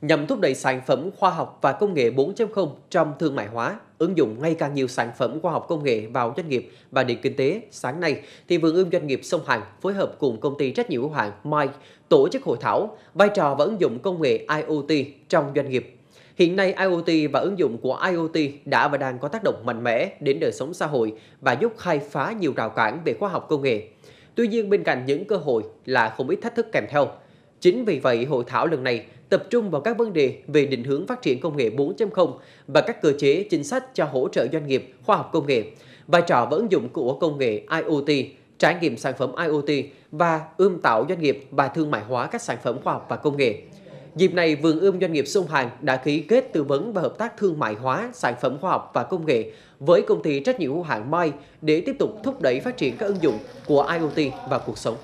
nhằm thúc đẩy sản phẩm khoa học và công nghệ 4.0 trong thương mại hóa, ứng dụng ngày càng nhiều sản phẩm khoa học công nghệ vào doanh nghiệp và nền kinh tế. Sáng nay, thì vườn ươm doanh nghiệp sông Hàn phối hợp cùng công ty trách nhiệm hữu hạn Mai tổ chức hội thảo vai trò và ứng dụng công nghệ IoT trong doanh nghiệp. Hiện nay, IoT và ứng dụng của IoT đã và đang có tác động mạnh mẽ đến đời sống xã hội và giúp khai phá nhiều rào cản về khoa học công nghệ. Tuy nhiên, bên cạnh những cơ hội là không ít thách thức kèm theo – Chính vì vậy, hội thảo lần này tập trung vào các vấn đề về định hướng phát triển công nghệ 4.0 và các cơ chế chính sách cho hỗ trợ doanh nghiệp khoa học công nghệ, vai trò và ứng dụng của công nghệ IoT, trải nghiệm sản phẩm IoT và ươm tạo doanh nghiệp và thương mại hóa các sản phẩm khoa học và công nghệ. Dịp này, Vườn ươm Doanh nghiệp Sông Hàn đã ký kết tư vấn và hợp tác thương mại hóa sản phẩm khoa học và công nghệ với công ty trách nhiệm hữu hạn Mai để tiếp tục thúc đẩy phát triển các ứng dụng của IoT vào cuộc sống.